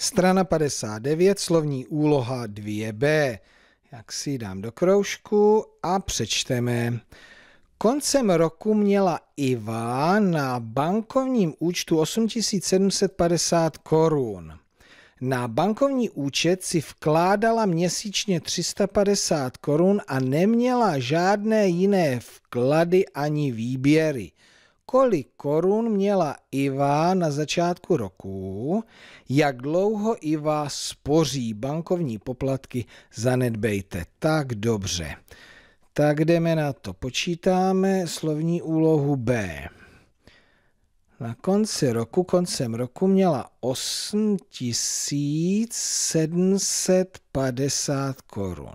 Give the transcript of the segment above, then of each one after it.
Strana 59, slovní úloha 2b. Jak si ji dám do kroužku a přečteme. Koncem roku měla Iva na bankovním účtu 8750 korun. Na bankovní účet si vkládala měsíčně 350 korun a neměla žádné jiné vklady ani výběry kolik korun měla Iva na začátku roku, jak dlouho Iva spoří bankovní poplatky, zanedbejte tak dobře. Tak jdeme na to. Počítáme slovní úlohu B. Na konci roku, koncem roku měla 8750 korun.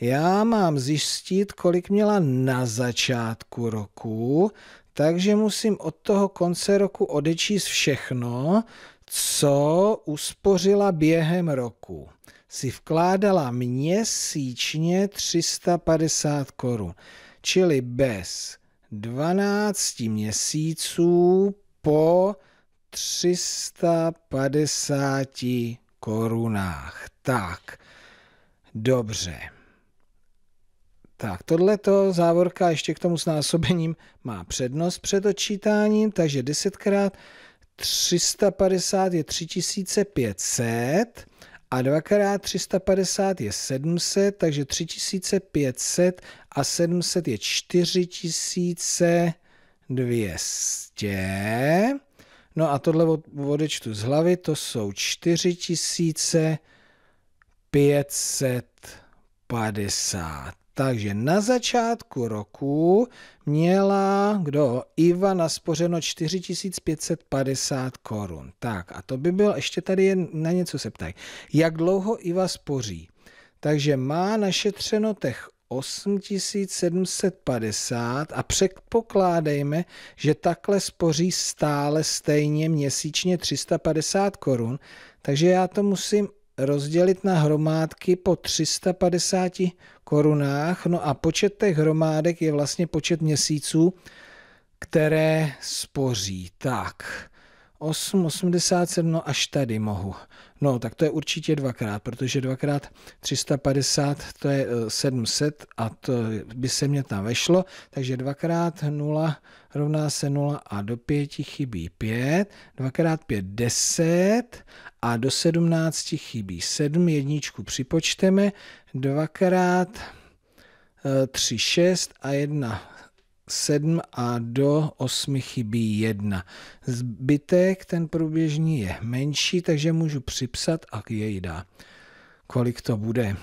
Já mám zjistit, kolik měla na začátku roku, takže musím od toho konce roku odečíst všechno, co uspořila během roku. Si vkládala měsíčně 350 korun, čili bez 12 měsíců po 350 korunách. Tak, dobře. Tak, tohleto závorka ještě k tomu s násobením má přednost před odčítáním, takže 10 x 350 je 3500 a 2 x 350 je 700, takže 3500 a 700 je 4200. No a tohle odečtu z hlavy, to jsou 4550. Takže na začátku roku měla kdo? Iva naspořeno 4550 korun. Tak a to by byl, ještě tady je, na něco se ptají. Jak dlouho Iva spoří? Takže má našetřeno těch 8750 a předpokládejme, že takhle spoří stále stejně měsíčně 350 korun, takže já to musím rozdělit na hromádky po 350 korunách, no a počet těch hromádek je vlastně počet měsíců, které spoří. Tak, 8, 87, no až tady mohu. No, tak to je určitě dvakrát, protože dvakrát 350 to je 700 eh, a to by se mě tam vešlo, takže dvakrát 0 rovná se 0 a do 5 chybí 5, dvakrát 5 10 a do 17 chybí 7, jedničku připočteme, dvakrát 3, eh, 6 a 1, 7 a do 8 chybí 1. Zbytek, ten průběžný, je menší, takže můžu připsat a jej dá. Kolik to bude?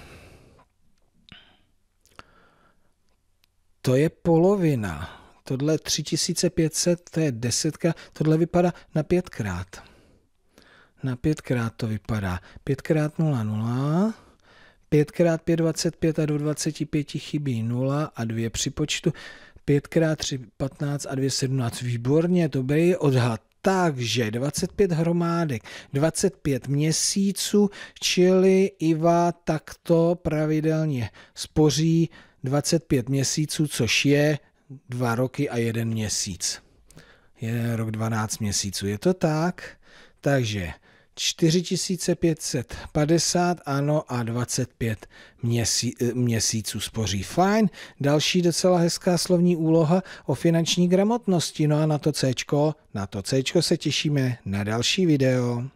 To je polovina. Tohle 3500, to je desetka, tohle vypadá na pětkrát. Na pětkrát to vypadá. Pětkrát 0, 0. 5 x 5, 25 a do 25 chybí 0 a 2 při počtu. 5x3, 15 a 2, 17. Výborně, to byl odhad. Takže 25 hromádek, 25 měsíců, čili Iva takto pravidelně spoří 25 měsíců, což je 2 roky a 1 měsíc. Jeden rok 12 měsíců, je to tak? Takže 4550, ano, a 25 měsí, eh, měsíců spoří. Fajn, další docela hezká slovní úloha o finanční gramotnosti. No a na to C, na to C se těšíme na další video.